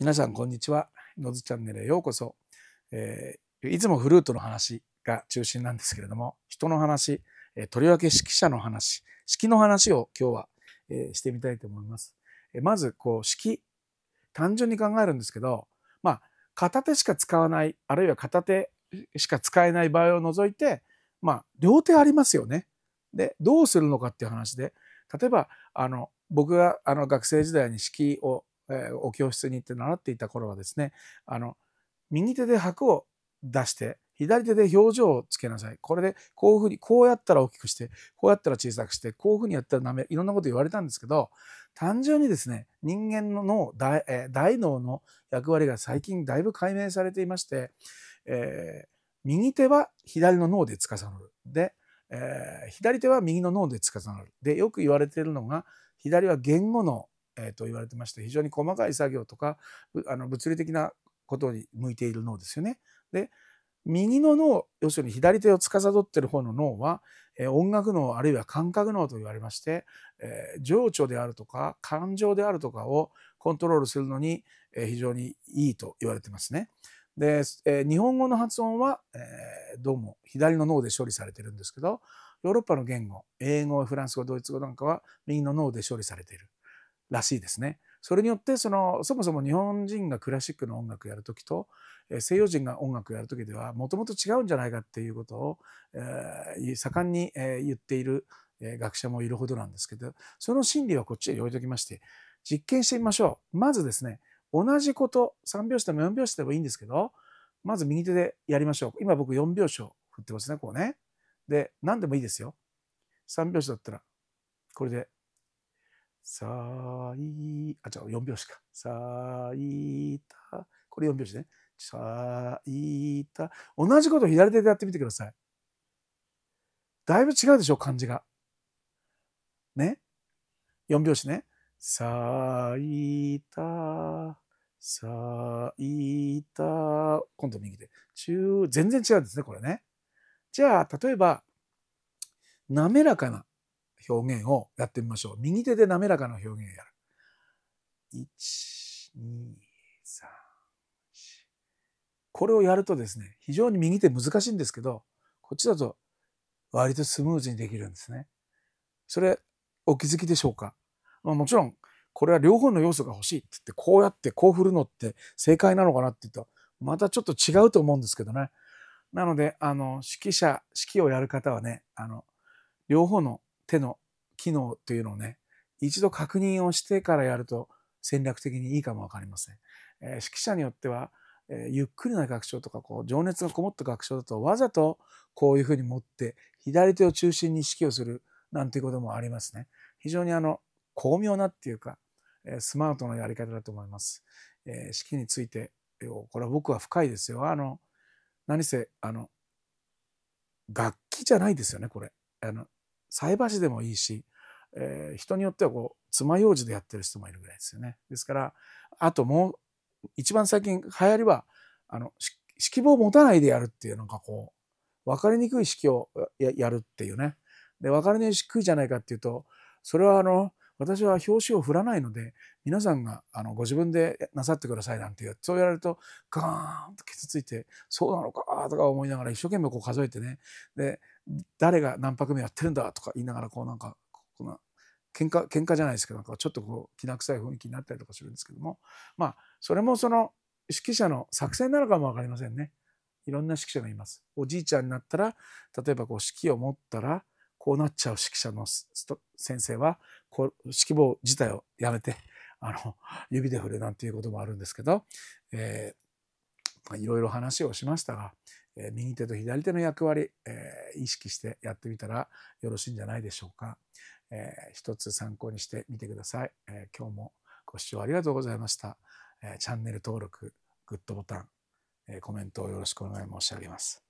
皆さんこんにちは。のずチャンネルへようこそ、えー、いつもフルートの話が中心なんですけれども、人の話、えー、とりわけ指揮者の話、指揮の話を今日は、えー、してみたいと思います。えまず、こう、指揮、単純に考えるんですけど、まあ、片手しか使わない、あるいは片手しか使えない場合を除いて、まあ、両手ありますよね。で、どうするのかっていう話で、例えば、あの、僕があの学生時代に指揮をえー、お教室に行って習っていた頃はですねあの右手で拍を出して左手で表情をつけなさい。これでこういうふうにこうやったら大きくしてこうやったら小さくしてこういうふうにやったらなめいろんなこと言われたんですけど単純にですね人間の脳大,、えー、大脳の役割が最近だいぶ解明されていまして、えー、右手は左の脳で司る。で、えー、左手は右の脳で司る。でよく言われているのが左は言語脳えー、と言われてまして非常に細かい作業とかあの物理的なことに向いている脳ですよね。で右の脳要するに左手を司ってる方の脳は、えー、音楽脳あるいは感覚脳と言われまして、えー、情緒であるとか感情であるとかをコントロールするのに、えー、非常にいいと言われてますね。で、え日本語の発音は、えどうも左の脳で処理されてるんですけどヨーロッパの言語英語フランス語ドイツ語なんかは右の脳で処理されている。らしいですね。それによってそのそもそも日本人がクラシックの音楽やる時と西洋人が音楽やる時ではもともと違うんじゃないかっていうことを、え盛んに、え言っている学者もいるほどなんですけどその心理はこっちへ置いときまして実験してみましょう。まずですね同じこと3拍子でも4拍子でもいいんですけどまず右手でやりましょう。今僕4拍子を振ってますねこうね。で何でもいいですよ。3拍子だったらこれでさい、あ、じゃあ4拍子か。さいた。これ4拍子ね。さいた。同じこと左手でやってみてください。だいぶ違うでしょ、漢字が。ね。4拍子ね。さいた。さいた。今度右で。中、全然違うんですね、これね。じゃあ、例えば、滑らかな。表現をやってみましょう。右手で滑らかな表現をやる。1、2、3、これをやるとですね、非常に右手難しいんですけど、こっちだと割とスムーズにできるんですね。それ、お気づきでしょうか、まあ、もちろん、これは両方の要素が欲しいって言って、こうやってこう振るのって正解なのかなって言うと、またちょっと違うと思うんですけどね。なので、あの、指揮者、指揮をやる方はね、あの、両方の手の機能というのをね、一度確認をしてからやると戦略的にいいかも分かりません。えー、指揮者によっては、えー、ゆっくりな学長とかこう情熱がこもった学長だとわざとこういうふうに持って左手を中心に指揮をするなんていうこともありますね。非常にあの巧妙なっていうか、えー、スマートなやり方だと思います。えー、指揮についてこれは僕は深いですよ。あの何せあの楽器じゃないですよねこれ。あの菜箸でもいいし、えー、人によってはこう爪楊枝でやってる人もいるぐらいですよね。ですからあともう一番最近流行りはあの指揮棒を持たないでやるっていうのがこう分かりにくい指揮をややるっていうね。で分かりにくいじゃないかっていうとそれはあの私は表紙を振らないので、皆さんがあのご自分でなさってくださいなんてっう、そう言われると、ガーンと傷ついて、そうなのかとか思いながら一生懸命こう数えてね、で、誰が何泊目やってるんだとか言いながら、こうなんか、こんな、喧嘩喧嘩じゃないですけど、なんかちょっとこう、きな臭い雰囲気になったりとかするんですけども、まあ、それもその指揮者の作戦なのかも分かりませんね。いろんな指揮者がいます。おじいちゃんになったら、例えばこう指揮を持ったら、こうなっちゃう指揮者の先生は、こう指揮棒自体をやめて、あの、指で振るなんていうこともあるんですけど、えー、いろいろ話をしましたが、えー、右手と左手の役割、えー、意識してやってみたらよろしいんじゃないでしょうか。えー、一つ参考にしてみてください。えー、今日もご視聴ありがとうございました。えー、チャンネル登録、グッドボタン、えー、コメントをよろしくお願い申し上げます。